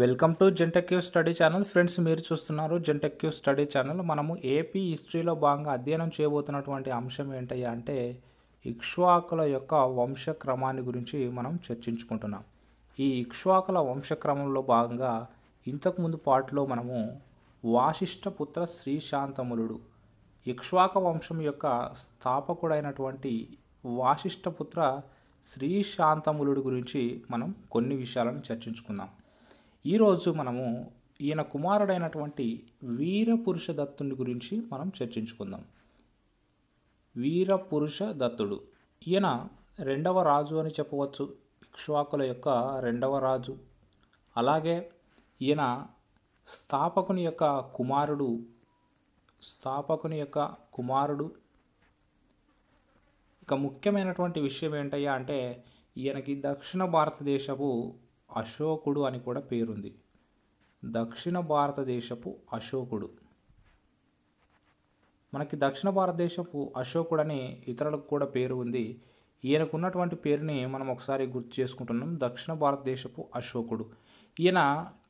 welcome to జెంటెక్యూ study channel friends మీరు చూస్తున్నారు జెంటెక్యూ స్టడీ ఛానల్ మనము ఏపీ హిస్టరీలో భాగంగా అధ్యయనం చేయబోతున్నటువంటి అంశం ఏంటయ్యా అంటే ఇక్ష్వాకుల యొక్క వంశక్రమాన్ని గురించి మనం చర్చించుకుంటున్నాం ఈ ఇక్ష్వాకుల వంశక్రమంలో భాగంగా ఇంతకుముందు పాటలో మనము వాసిష్ఠపుత్ర శ్రీశాంతములుడు ఇక్ష్వాక వంశం యొక్క స్థాపకుడైనటువంటి వాసిష్ఠపుత్ర శ్రీశాంతములుడు గురించి మనం కొన్ని విషయాలను చర్చించుకుందాం ఈరోజు మనము ఈయన కుమారుడైనటువంటి వీరపురుష దత్తుని గురించి మనం చర్చించుకుందాం వీరపురుష దత్తుడు ఈయన రెండవ రాజు అని చెప్పవచ్చు ఇక్ష్వాకుల యొక్క రెండవ రాజు అలాగే ఈయన స్థాపకుని యొక్క కుమారుడు స్థాపకుని యొక్క కుమారుడు ఇక ముఖ్యమైనటువంటి విషయం ఏంటయ్యా అంటే ఈయనకి దక్షిణ భారతదేశపు అశోకుడు అని కూడా పేరుంది దక్షిణ భారతదేశపు అశోకుడు మనకి దక్షిణ భారతదేశపు అశోకుడు అని ఇతరులకు కూడా పేరు ఉంది ఈయనకున్నటువంటి పేరుని మనం ఒకసారి గుర్తు చేసుకుంటున్నాం దక్షిణ భారతదేశపు అశోకుడు ఈయన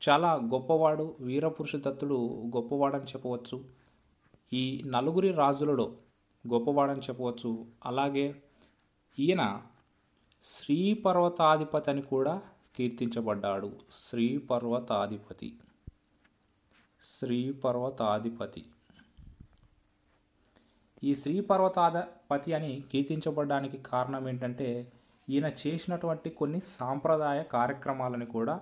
చాలా గొప్పవాడు వీరపురుష దత్తుడు గొప్పవాడని చెప్పవచ్చు ఈ నలుగురి రాజులలో గొప్పవాడని చెప్పవచ్చు అలాగే ఈయన శ్రీపర్వతాధిపతి పర్వతాధిపతి అని కూడా కీర్తించబడ్డాడు శ్రీ పర్వతాధిపతి శ్రీ పర్వతాధిపతి ఈ శ్రీ పర్వతాధిపతి అని కీర్తించబడడానికి కారణం ఏంటంటే ఈయన చేసినటువంటి కొన్ని సాంప్రదాయ కార్యక్రమాలని కూడా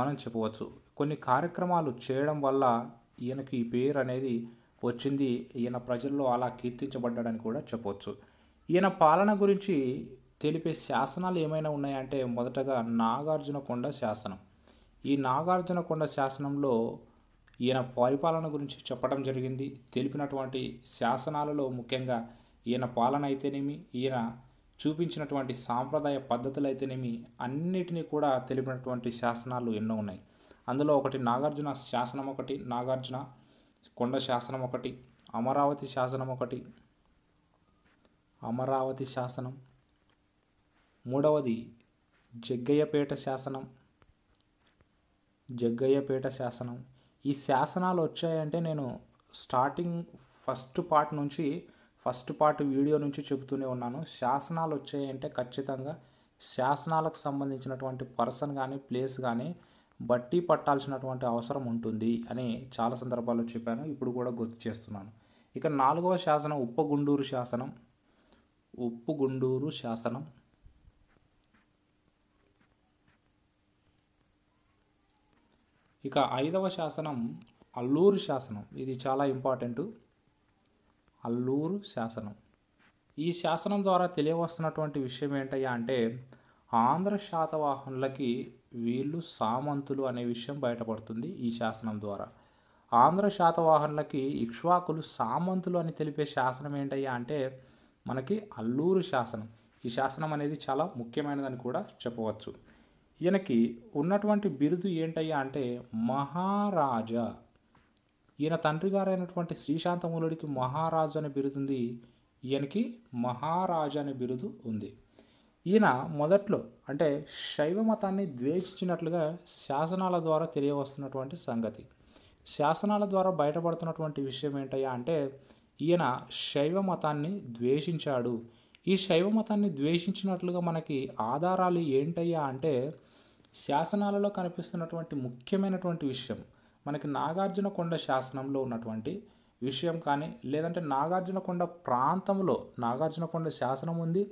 మనం చెప్పవచ్చు కొన్ని కార్యక్రమాలు చేయడం వల్ల ఈయనకి ఈ పేరు అనేది వచ్చింది ఈయన ప్రజల్లో అలా కీర్తించబడ్డాడని కూడా చెప్పవచ్చు ఈయన పాలన గురించి తెలిపే శాసనాలు ఏమైనా ఉన్నాయంటే మొదటగా నాగార్జునకొండ శాసనం ఈ నాగార్జునకొండ శాసనంలో ఈయన పరిపాలన గురించి చెప్పడం జరిగింది తెలిపినటువంటి శాసనాలలో ముఖ్యంగా ఈయన పాలన అయితేనేమి ఈయన చూపించినటువంటి సాంప్రదాయ పద్ధతులు అయితేనేమి అన్నిటినీ కూడా తెలిపినటువంటి శాసనాలు ఎన్నో ఉన్నాయి అందులో ఒకటి నాగార్జున శాసనం ఒకటి నాగార్జున కొండ శాసనం ఒకటి అమరావతి శాసనం ఒకటి అమరావతి శాసనం మూడవది జగ్గయ్యపేట శాసనం జగ్గయ్యపేట శాసనం ఈ శాసనాలు వచ్చాయంటే నేను స్టార్టింగ్ ఫస్ట్ పార్ట్ నుంచి ఫస్ట్ పార్ట్ వీడియో నుంచి చెబుతూనే ఉన్నాను శాసనాలు వచ్చాయంటే ఖచ్చితంగా శాసనాలకు సంబంధించినటువంటి పర్సన్ కానీ ప్లేస్ కానీ బట్టి పట్టాల్సినటువంటి అవసరం ఉంటుంది అని చాలా సందర్భాల్లో చెప్పాను ఇప్పుడు కూడా గుర్తు చేస్తున్నాను ఇక నాలుగవ శాసనం ఉప్పగుండూరు శాసనం ఉప్పుగుండూరు శాసనం ఇక ఐదవ శాసనం అల్లూరు శాసనం ఇది చాలా ఇంపార్టెంట్ అల్లూరు శాసనం ఈ శాసనం ద్వారా తెలియవస్తున్నటువంటి విషయం ఏంటయ్యా అంటే ఆంధ్ర శాతవాహనులకి వీళ్ళు సామంతులు అనే విషయం బయటపడుతుంది ఈ శాసనం ద్వారా ఆంధ్ర శాతవాహనులకి ఇక్ష్వాకులు సామంతులు అని తెలిపే శాసనం ఏంటయ్యా అంటే మనకి అల్లూరు శాసనం ఈ శాసనం అనేది చాలా ముఖ్యమైనదని కూడా చెప్పవచ్చు ఈయనకి ఉన్నటువంటి బిరుదు ఏంటయ్యా అంటే మహారాజా ఈయన తండ్రి గారైనటువంటి శ్రీశాంతమూలుడికి మహారాజు అనే బిరుదుంది ఈయనకి మహారాజు అనే బిరుదు ఉంది ఈయన మొదట్లో అంటే శైవ మతాన్ని ద్వేషించినట్లుగా శాసనాల ద్వారా తెలియవస్తున్నటువంటి సంగతి శాసనాల ద్వారా బయటపడుతున్నటువంటి విషయం ఏంటయ్యా అంటే ఈయన శైవ మతాన్ని ద్వేషించాడు ఈ శైవ మతాన్ని ద్వేషించినట్లుగా మనకి ఆధారాలు ఏంటయ్యా అంటే శాసనాలలో కనిపిస్తున్నటువంటి ముఖ్యమైనటువంటి విషయం మనకి నాగార్జున కొండ శాసనంలో ఉన్నటువంటి విషయం కానీ లేదంటే నాగార్జునకొండ ప్రాంతంలో నాగార్జునకొండ శాసనం ఉంది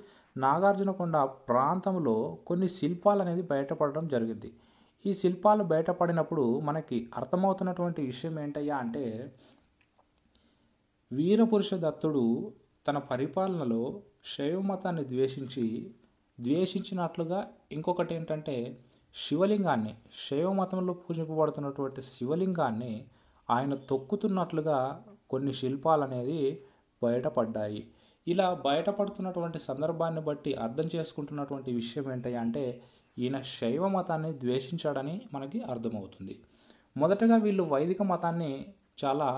నాగార్జునకొండ ప్రాంతంలో కొన్ని శిల్పాలు అనేది బయటపడడం జరిగింది ఈ శిల్పాలు బయటపడినప్పుడు మనకి అర్థమవుతున్నటువంటి విషయం ఏంటయ్యా అంటే వీరపురుష దత్తుడు తన పరిపాలనలో శైవ మతాన్ని ద్వేషించి ద్వేషించినట్లుగా ఇంకొకటి ఏంటంటే శివలింగాన్ని శైవ మతంలో పూజింపబడుతున్నటువంటి శివలింగాన్ని ఆయన తొక్కుతున్నట్లుగా కొన్ని శిల్పాలు అనేది బయటపడ్డాయి ఇలా బయటపడుతున్నటువంటి సందర్భాన్ని బట్టి అర్థం చేసుకుంటున్నటువంటి విషయం అంటే ఈయన శైవ మతాన్ని ద్వేషించాడని మనకి అర్థమవుతుంది మొదటగా వీళ్ళు వైదిక మతాన్ని చాలా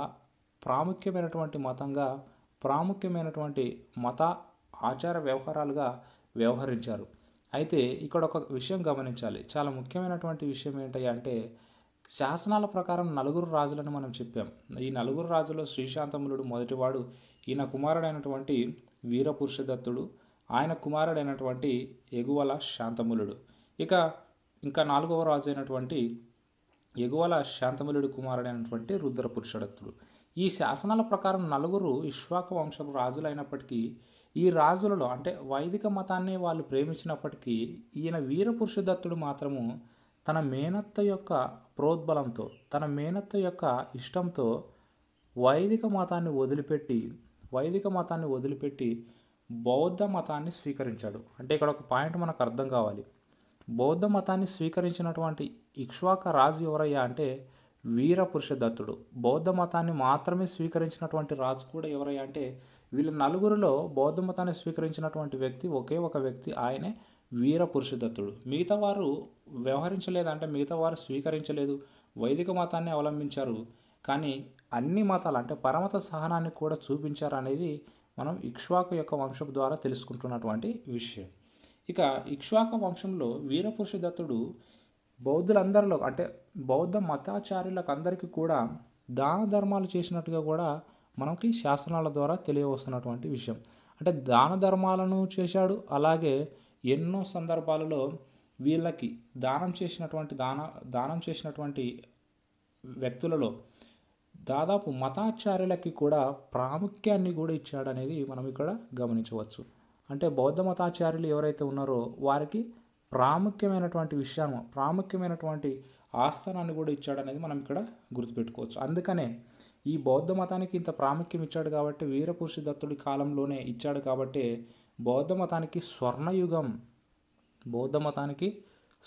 ప్రాముఖ్యమైనటువంటి మతంగా ప్రాముఖ్యమైనటువంటి మత ఆచార వ్యవహారాలుగా వ్యవహరించారు అయితే ఇక్కడ ఒక విషయం గమనించాలి చాలా ముఖ్యమైనటువంటి విషయం అంటే శాసనాల ప్రకారం నలుగురు రాజులను మనం చెప్పాం ఈ నలుగురు రాజుల్లో శ్రీశాంతములుడు మొదటివాడు ఈయన కుమారుడైనటువంటి వీరపురుషదత్తుడు ఆయన కుమారుడైనటువంటి ఎగువల శాంతములుడు ఇక ఇంకా నాలుగవ రాజు అయినటువంటి ఎగువల శాంతములుడి కుమారుడైనటువంటి రుద్రపురుషదత్తుడు ఈ శాసనాల ప్రకారం నలుగురు ఇష్వాక వంశపు రాజులైనప్పటికీ ఈ రాజులలో అంటే వైదిక మతాన్ని వాళ్ళు ప్రేమించినప్పటికీ ఈయన వీరపురుషదత్తుడు మాత్రము తన మేనత్త యొక్క ప్రోద్బలంతో తన మేనత్త యొక్క ఇష్టంతో వైదిక మతాన్ని వదిలిపెట్టి వైదిక మతాన్ని వదిలిపెట్టి బౌద్ధ మతాన్ని స్వీకరించాడు అంటే ఇక్కడ ఒక పాయింట్ మనకు అర్థం కావాలి బౌద్ధ మతాన్ని స్వీకరించినటువంటి ఇక్ష్వాక రాజు ఎవరయ్యా అంటే వీరపురుషదత్తుడు బౌద్ధ మతాన్ని మాత్రమే స్వీకరించినటువంటి రాజు కూడా ఎవరయ్యా అంటే వీళ్ళ నలుగురిలో బౌద్ధ మతాన్ని స్వీకరించినటువంటి వ్యక్తి ఒకే ఒక వ్యక్తి ఆయనే వీర పురుషదత్తుడు మిగతా వారు వ్యవహరించలేదంటే మిగతా వారు స్వీకరించలేదు వైదిక మతాన్ని అవలంబించారు కానీ అన్ని మతాలు అంటే పరమత సహనాన్ని కూడా చూపించారు అనేది మనం ఇక్ష్వాకు యొక్క వంశం ద్వారా తెలుసుకుంటున్నటువంటి విషయం ఇక ఇక్ష్వాక వంశంలో వీరపురుషదత్తుడు బౌద్ధులందరిలో అంటే బౌద్ధ మతాచార్యులకు అందరికీ కూడా దాన ధర్మాలు చేసినట్టుగా కూడా మనకి శాసనాల ద్వారా తెలియవస్తున్నటువంటి విషయం అంటే దాన ధర్మాలను చేశాడు అలాగే ఎన్నో సందర్భాలలో వీళ్ళకి దానం చేసినటువంటి దాన దానం చేసినటువంటి వ్యక్తులలో దాదాపు మతాచార్యులకి కూడా ప్రాముఖ్యాన్ని కూడా ఇచ్చాడనేది మనం ఇక్కడ గమనించవచ్చు అంటే బౌద్ధ మతాచార్యులు ఎవరైతే ఉన్నారో వారికి ప్రాముఖ్యమైనటువంటి విషయాన్ని ప్రాముఖ్యమైనటువంటి ఆస్థానాన్ని కూడా ఇచ్చాడనేది మనం ఇక్కడ గుర్తుపెట్టుకోవచ్చు అందుకనే ఈ బౌద్ధ మతానికి ఇంత ప్రాముఖ్యం ఇచ్చాడు కాబట్టి వీరపురుషి దత్తుడి కాలంలోనే ఇచ్చాడు కాబట్టి బౌద్ధ మతానికి స్వర్ణయుగం బౌద్ధ మతానికి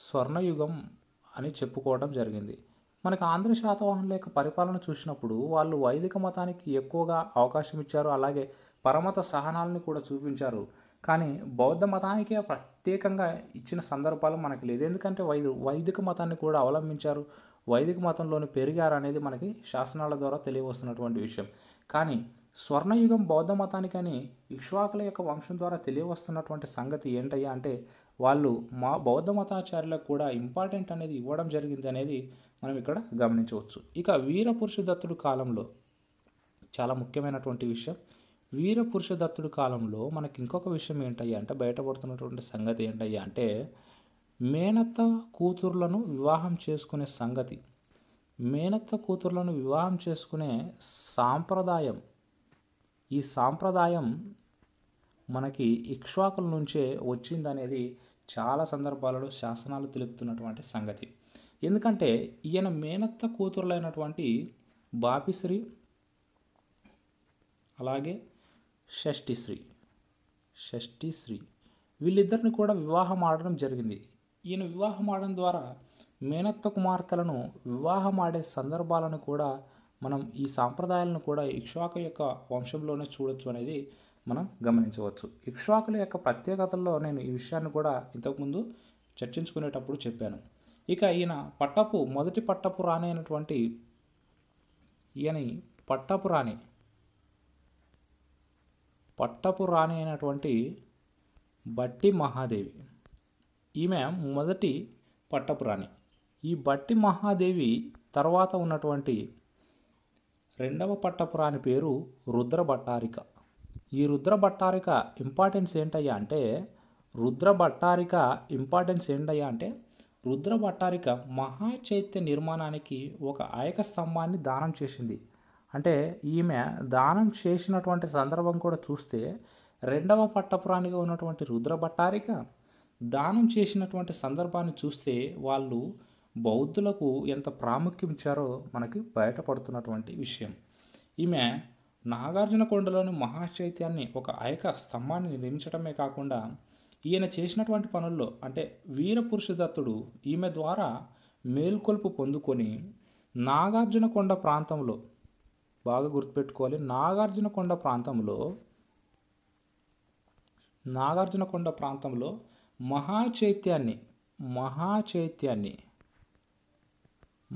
స్వర్ణయుగం అని చెప్పుకోవడం జరిగింది మనకు ఆంధ్ర శాతవాహనుల యొక్క పరిపాలన చూసినప్పుడు వాళ్ళు వైదిక మతానికి ఎక్కువగా అవకాశం ఇచ్చారు అలాగే పరమత సహనాలను కూడా చూపించారు కానీ బౌద్ధ మతానికే ప్రత్యేకంగా ఇచ్చిన సందర్భాలు మనకి లేదు ఎందుకంటే వైదు వైదిక మతాన్ని కూడా అవలంబించారు వైదిక మతంలోని పెరిగారు అనేది మనకి శాసనాల ద్వారా తెలియవస్తున్నటువంటి విషయం కానీ స్వర్ణయుగం బౌద్ధ మతానికని ఇక్ష్వాకుల యొక్క వంశం ద్వారా తెలియవస్తున్నటువంటి సంగతి ఏంటయ్యా అంటే వాళ్ళు మా బౌద్ధ మతాచార్యులకు కూడా ఇంపార్టెంట్ అనేది ఇవ్వడం జరిగింది అనేది మనం ఇక్కడ గమనించవచ్చు ఇక వీరపురుషుదత్తుడు కాలంలో చాలా ముఖ్యమైనటువంటి విషయం వీరపురుషదత్తుడి కాలంలో మనకి ఇంకొక విషయం ఏంటయ్యా అంటే బయటపడుతున్నటువంటి సంగతి ఏంటయ్యా అంటే మేనత్త కూతుర్లను వివాహం చేసుకునే సంగతి మేనత్త కూతుర్లను వివాహం చేసుకునే సాంప్రదాయం ఈ సాంప్రదాయం మనకి ఇక్ష్వాకుల నుంచే వచ్చిందనేది చాలా సందర్భాలలో శాసనాలు తెలుపుతున్నటువంటి సంగతి ఎందుకంటే ఈయన మేనత్త కూతురులైనటువంటి బాపిశ్రీ అలాగే షష్ఠిశ్రీ షష్ఠిశ్రీ వీళ్ళిద్దరిని కూడా వివాహం ఆడడం జరిగింది ఈయన వివాహం ఆడడం ద్వారా మేనత్త కుమార్తెలను వివాహం ఆడే సందర్భాలను కూడా మనం ఈ సాంప్రదాయాలను కూడా ఇక్ష్వాకు యొక్క వంశంలోనే చూడొచ్చు అనేది మనం గమనించవచ్చు ఇక్ష్వాకుల యొక్క ప్రత్యేకతల్లో నేను ఈ విషయాన్ని కూడా ఇంతకుముందు చర్చించుకునేటప్పుడు చెప్పాను ఇక ఈయన పట్టపు మొదటి పట్టపు రాణి అయినటువంటి ఈయన పట్టపు రాణి పట్టపు రాణి అయినటువంటి బట్టి మహాదేవి ఈమె మొదటి పట్టపురాణి ఈ బట్టి మహాదేవి తర్వాత ఉన్నటువంటి రెండవ పట్టపురాణి పేరు రుద్ర భట్టారిక ఈ రుద్ర భట్టారిక ఇంపార్టెన్స్ ఏంటయ్యా అంటే రుద్ర భట్టారిక ఇంపార్టెన్స్ ఏంటయ్యా అంటే రుద్ర భట్టారిక మహాచైత్య నిర్మాణానికి ఒక ఆయక స్తంభాన్ని దానం చేసింది అంటే ఈమె దానం చేసినటువంటి సందర్భం కూడా చూస్తే రెండవ పట్టపురాణిగా ఉన్నటువంటి రుద్రభట్టారిక దానం చేసినటువంటి సందర్భాన్ని చూస్తే వాళ్ళు బౌద్ధులకు ఎంత ప్రాముఖ్యం ఇచ్చారో మనకి బయటపడుతున్నటువంటి విషయం ఈమె నాగార్జున కొండలోని మహాచైత్యాన్ని ఒక ఐక స్తంభాన్ని నిర్మించడమే కాకుండా ఈయన చేసినటువంటి పనుల్లో అంటే వీరపురుషదత్తుడు ఈమె ద్వారా మేల్కొల్పు పొందుకొని నాగార్జున కొండ ప్రాంతంలో బాగా గుర్తుపెట్టుకోవాలి నాగార్జునకొండ ప్రాంతంలో నాగార్జునకొండ ప్రాంతంలో మహాచైత్యాన్ని మహాచైత్యాన్ని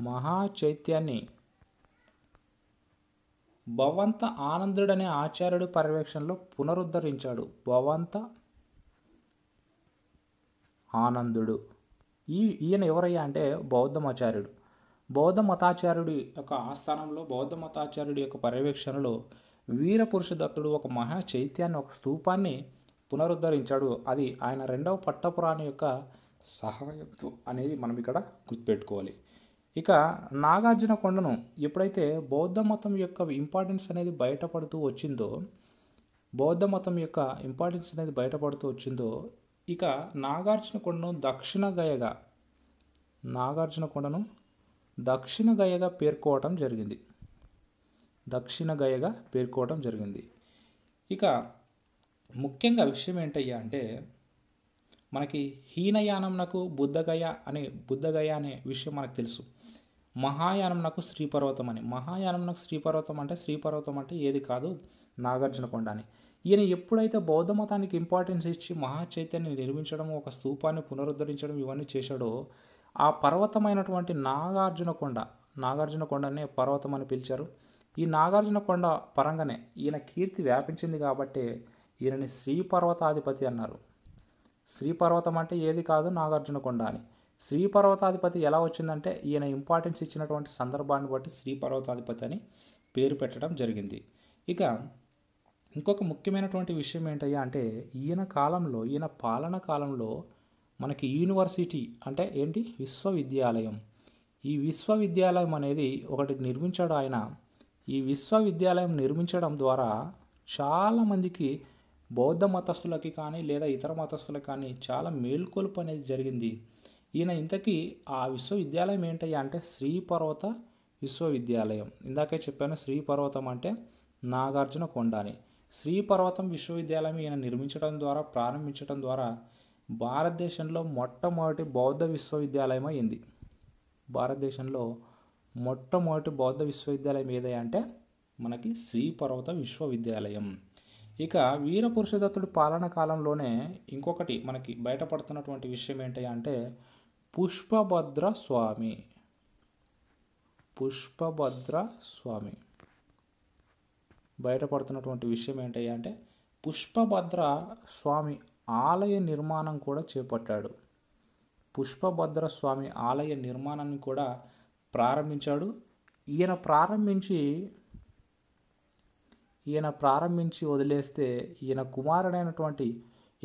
మహాచైత్యాన్ని భవంత ఆనందుడనే ఆచార్యుడు పర్యవేక్షణలో పునరుద్ధరించాడు భవంత ఆనందుడు ఈ ఈయన ఎవరయ్యా అంటే బౌద్ధమాచార్యుడు బౌద్ధ మతాచార్యుడి యొక్క ఆస్థానంలో బౌద్ధ మతాచార్యుడి యొక్క పర్యవేక్షణలో వీరపురుష దత్తుడు ఒక మహా చైత్యాన్ని ఒక స్తూపాన్ని పునరుద్ధరించాడు అది ఆయన రెండవ పట్టపురాణి యొక్క సహాయంతో అనేది మనం ఇక్కడ గుర్తుపెట్టుకోవాలి ఇక నాగార్జున కొండను ఎప్పుడైతే బౌద్ధ మతం యొక్క ఇంపార్టెన్స్ అనేది బయటపడుతూ వచ్చిందో బౌద్ధ మతం యొక్క ఇంపార్టెన్స్ అనేది బయటపడుతూ వచ్చిందో ఇక నాగార్జున కొండను దక్షిణ గయగా నాగార్జున కొండను దక్షిణ గయగా పేర్కోవటం జరిగింది దక్షిణ గయగా పేర్కోవటం జరిగింది ఇక ముఖ్యంగా విషయం ఏంటయ్యా అంటే మనకి హీనయానంనకు బుద్ధగయ అనే బుద్ధగయ అనే విషయం మనకు తెలుసు మహాయానంనకు శ్రీపర్వతం అని మహాయానంనకు శ్రీపర్వతం అంటే శ్రీపర్వతం అంటే ఏది కాదు నాగార్జున కొండ అని ఈయన ఎప్పుడైతే బౌద్ధ మతానికి ఇంపార్టెన్స్ ఇచ్చి మహా చైతన్యం నిర్మించడం ఒక స్తూపాన్ని పునరుద్ధరించడం ఇవన్నీ చేశాడో ఆ పర్వతమైనటువంటి నాగార్జున కొండ నాగార్జున పర్వతం అని పిలిచారు ఈ నాగార్జున కొండ పరంగానే ఈయన కీర్తి వ్యాపించింది కాబట్టి ఈయనని శ్రీ పర్వతాధిపతి అన్నారు శ్రీ పర్వతం అంటే ఏది కాదు నాగార్జున కొండ అని శ్రీ పర్వతాధిపతి ఎలా వచ్చిందంటే ఈయన ఇంపార్టెన్స్ ఇచ్చినటువంటి సందర్భాన్ని బట్టి శ్రీ పర్వతాధిపతి అని పేరు పెట్టడం జరిగింది ఇక ఇంకొక ముఖ్యమైనటువంటి విషయం ఏంటయ్యా అంటే ఈయన కాలంలో ఈయన పాలన కాలంలో మనకి యూనివర్సిటీ అంటే ఏంటి విశ్వవిద్యాలయం ఈ విశ్వవిద్యాలయం అనేది ఒకటి నిర్మించాడు ఆయన ఈ విశ్వవిద్యాలయం నిర్మించడం ద్వారా చాలామందికి బౌద్ధ మతస్థులకి కానీ లేదా ఇతర మతస్థులకి కానీ చాలా మేల్కొలుపు అనేది జరిగింది ఈయన ఇంతకీ ఆ విశ్వవిద్యాలయం ఏంటయ్యా అంటే శ్రీ పర్వత విశ్వవిద్యాలయం ఇందాకే చెప్పాను శ్రీ పర్వతం అంటే నాగార్జున కొండ అని శ్రీ పర్వతం విశ్వవిద్యాలయం ఈయన నిర్మించడం ద్వారా ప్రారంభించడం ద్వారా భారతదేశంలో మొట్టమొదటి బౌద్ధ విశ్వవిద్యాలయం అయింది భారతదేశంలో మొట్టమొదటి బౌద్ధ విశ్వవిద్యాలయం ఏదే అంటే మనకి శ్రీ పర్వత విశ్వవిద్యాలయం ఇక వీరపురుషదత్తుడు పాలన కాలంలోనే ఇంకొకటి మనకి బయటపడుతున్నటువంటి విషయం ఏంటి అంటే పుష్పభద్ర స్వామి పుష్పభద్ర స్వామి బయటపడుతున్నటువంటి విషయం ఏంటి అంటే పుష్పభద్ర స్వామి ఆలయ నిర్మాణం కూడా చేపట్టాడు పుష్పభద్ర స్వామి ఆలయ నిర్మాణాన్ని కూడా ప్రారంభించాడు ఈయన ప్రారంభించి ఈయన ప్రారంభించి వదిలేస్తే ఈయన కుమారుడైనటువంటి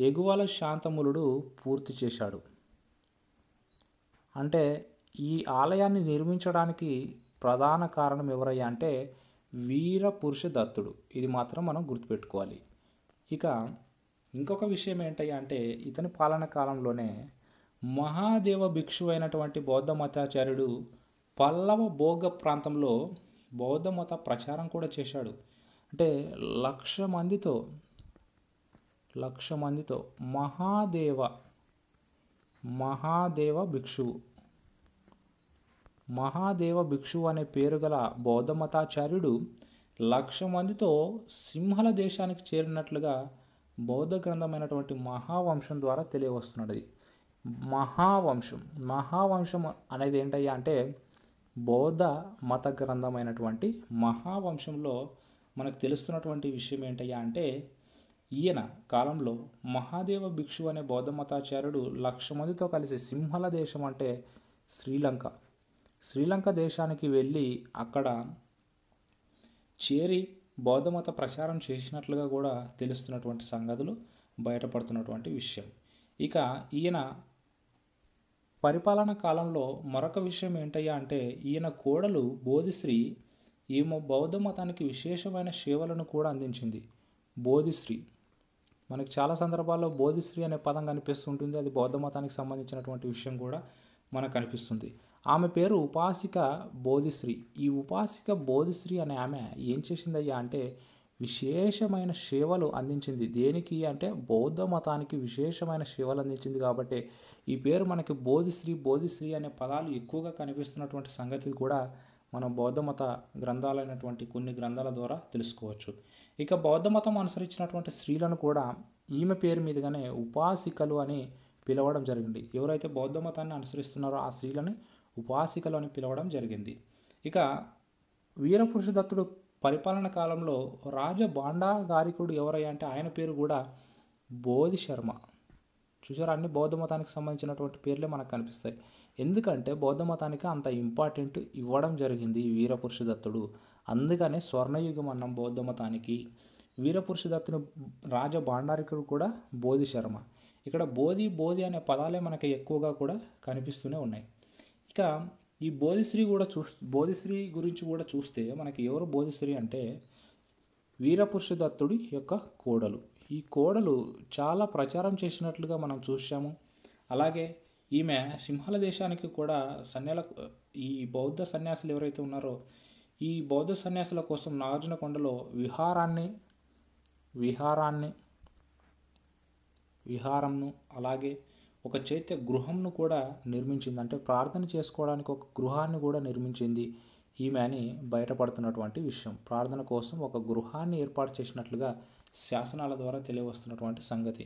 ఎగువల శాంతములుడు పూర్తి చేశాడు అంటే ఈ ఆలయాన్ని నిర్మించడానికి ప్రధాన కారణం ఎవరయ్యా అంటే పురుష దత్తుడు ఇది మాత్రం మనం గుర్తుపెట్టుకోవాలి ఇక ఇంకొక విషయం ఏంటయ్యా అంటే ఇతని పాలన కాలంలోనే మహాదేవ భిక్షు అయినటువంటి బౌద్ధ మతాచార్యుడు పల్లవ భోగ ప్రాంతంలో బౌద్ధ మత ప్రచారం కూడా చేశాడు అంటే లక్ష మందితో లక్ష మందితో మహాదేవ మహాదేవ భిక్షువు మహాదేవ భిక్షువు అనే పేరు గల బౌద్ధ మతాచార్యుడు లక్ష మందితో సింహల దేశానికి చేరినట్లుగా బౌద్ధ గ్రంథమైనటువంటి మహావంశం ద్వారా తెలియవస్తున్నది మహావంశం మహావంశం అనేది ఏంటయ్యా అంటే బౌద్ధ మత గ్రంథమైనటువంటి మహావంశంలో మనకు తెలుస్తున్నటువంటి విషయం ఏంటయ్యా అంటే ఈయన కాలంలో మహాదేవ భిక్షు అనే బౌద్ధ మతాచార్యుడు లక్ష మందితో కలిసి సింహల దేశం అంటే శ్రీలంక శ్రీలంక దేశానికి వెళ్ళి అక్కడ చేరి బౌద్ధమత ప్రచారం చేసినట్లుగా కూడా తెలుస్తున్నటువంటి సంగతులు బయటపడుతున్నటువంటి విషయం ఇక ఈయన పరిపాలన కాలంలో మరొక విషయం ఏంటయ్యా అంటే ఈయన కోడలు బోధిశ్రీ ఈమె బౌద్ధ మతానికి విశేషమైన సేవలను కూడా అందించింది బోధిశ్రీ మనకి చాలా సందర్భాల్లో బోధిశ్రీ అనే పదం కనిపిస్తుంటుంది అది బౌద్ధ మతానికి సంబంధించినటువంటి విషయం కూడా మనకు కనిపిస్తుంది ఆమె పేరు ఉపాసిక బోధిశ్రీ ఈ ఉపాసిక బోధిశ్రీ అనే ఆమె ఏం చేసిందయ్యా అంటే విశేషమైన సేవలు అందించింది దేనికి అంటే బౌద్ధ మతానికి విశేషమైన సేవలు అందించింది కాబట్టి ఈ పేరు మనకి బోధిశ్రీ బోధిశ్రీ అనే పదాలు ఎక్కువగా కనిపిస్తున్నటువంటి సంగతి కూడా మనం బౌద్ధ మత గ్రంథాలైనటువంటి కొన్ని గ్రంథాల ద్వారా తెలుసుకోవచ్చు ఇక బౌద్ధ మతం అనుసరించినటువంటి స్త్రీలను కూడా ఈమె పేరు మీదుగానే ఉపాసికలు అని పిలవడం జరిగింది ఎవరైతే బౌద్ధ మతాన్ని అనుసరిస్తున్నారో ఆ స్త్రీలని ఉపాసికలు అని పిలవడం జరిగింది ఇక వీరపురుషదత్తుడు పరిపాలన కాలంలో రాజ భాండాగారికుడు ఎవరయ్యా అంటే ఆయన పేరు కూడా బోధి శర్మ చూసారా అన్ని బౌద్ధ మతానికి సంబంధించినటువంటి పేర్లే మనకు కనిపిస్తాయి ఎందుకంటే బౌద్ధ మతానికి అంత ఇంపార్టెంట్ ఇవ్వడం జరిగింది వీరపురుషదత్తుడు అందుకనే స్వర్ణయుగం అన్నం బౌద్ధ మతానికి వీరపురుషదత్తుని రాజ భాండారికుడు కూడా బోధి శర్మ ఇక్కడ బోధి బోధి అనే పదాలే మనకి ఎక్కువగా కూడా కనిపిస్తూనే ఉన్నాయి ఇక ఈ బోధిశ్రీ కూడా చూ బోధిశ్రీ గురించి కూడా చూస్తే మనకి ఎవరు బోధిశ్రీ అంటే వీరపురుషదత్తుడి యొక్క కోడలు ఈ కోడలు చాలా ప్రచారం చేసినట్లుగా మనం చూసాము అలాగే ఈమె సింహల దేశానికి కూడా సన్యాల ఈ బౌద్ధ సన్యాసులు ఎవరైతే ఉన్నారో ఈ బౌద్ధ సన్యాసుల కోసం నాగార్జున కొండలో విహారాన్ని విహారాన్ని విహారంను అలాగే ఒక చైత్య గృహంను కూడా నిర్మించింది అంటే ప్రార్థన చేసుకోవడానికి ఒక గృహాన్ని కూడా నిర్మించింది ఈమె అని బయటపడుతున్నటువంటి విషయం ప్రార్థన కోసం ఒక గృహాన్ని ఏర్పాటు చేసినట్లుగా శాసనాల ద్వారా తెలియవస్తున్నటువంటి సంగతి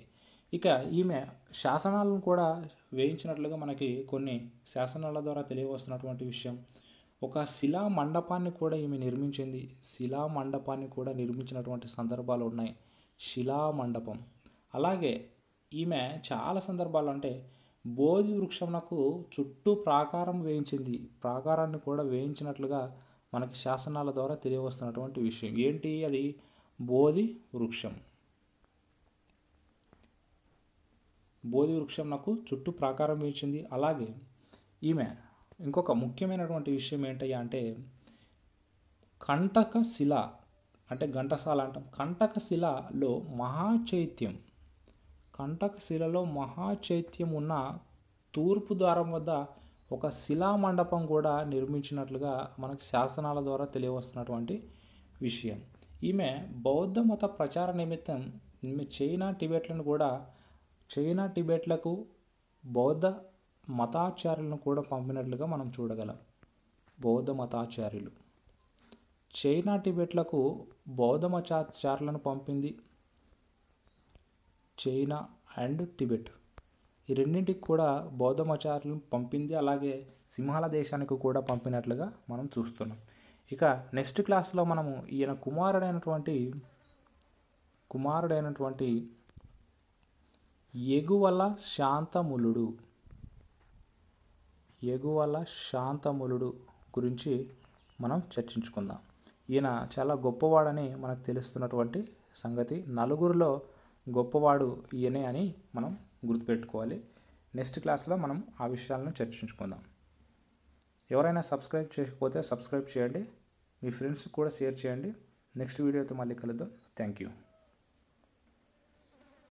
ఇక ఈమె శాసనాలను కూడా వేయించినట్లుగా మనకి కొన్ని శాసనాల ద్వారా తెలియవస్తున్నటువంటి విషయం ఒక శిలా మండపాన్ని కూడా ఈమె నిర్మించింది శిలా మండపాన్ని కూడా నిర్మించినటువంటి సందర్భాలు ఉన్నాయి శిలా మండపం అలాగే ఈమె చాలా సందర్భాలు అంటే బోధి వృక్షమునకు చుట్టూ ప్రాకారం వేయించింది ప్రాకారాన్ని కూడా వేయించినట్లుగా మనకి శాసనాల ద్వారా తెలియవస్తున్నటువంటి విషయం ఏంటి అది బోధి వృక్షం బోధి వృక్షం నాకు చుట్టూ ప్రాకారం వేయించింది అలాగే ఈమె ఇంకొక ముఖ్యమైనటువంటి విషయం ఏంటయ్యా అంటే కంటక శిల అంటే ఘంటసాల అంటాం కంటక శిలలో మహాచైత్యం కంటకశిలలో మహాచైత్యం ఉన్న తూర్పు ద్వారం వద్ద ఒక శిలా మండపం కూడా నిర్మించినట్లుగా మనకు శాసనాల ద్వారా తెలియవస్తున్నటువంటి విషయం ఈమె బౌద్ధ మత ప్రచార నిమిత్తం ఈమె చైనా టిబెట్లను కూడా చైనా టిబెట్లకు బౌద్ధ మతాచార్యులను కూడా పంపినట్లుగా మనం చూడగలం బౌద్ధ మతాచార్యులు చైనా టిబెట్లకు బౌద్ధ మతాచార్యులను పంపింది చైనా అండ్ టిబెట్ ఈ రెండింటికి కూడా బౌద్ధమాచార్యులను పంపింది అలాగే సింహాల దేశానికి కూడా పంపినట్లుగా మనం చూస్తున్నాం ఇక నెక్స్ట్ క్లాస్లో మనము ఈయన కుమారుడైనటువంటి కుమారుడైనటువంటి ఎగువల శాంతములుడు ఎగువల శాంతములుడు గురించి మనం చర్చించుకుందాం ఈయన చాలా గొప్పవాడని మనకు తెలుస్తున్నటువంటి సంగతి నలుగురిలో గొప్పవాడు ఈయనే అని మనం గుర్తుపెట్టుకోవాలి నెక్స్ట్ క్లాస్లో మనం ఆ విషయాలను చర్చించుకుందాం ఎవరైనా సబ్స్క్రైబ్ చేయకపోతే సబ్స్క్రైబ్ చేయండి మీ ఫ్రెండ్స్కి కూడా షేర్ చేయండి నెక్స్ట్ వీడియోతో మళ్ళీ కలుద్దాం థ్యాంక్ యూ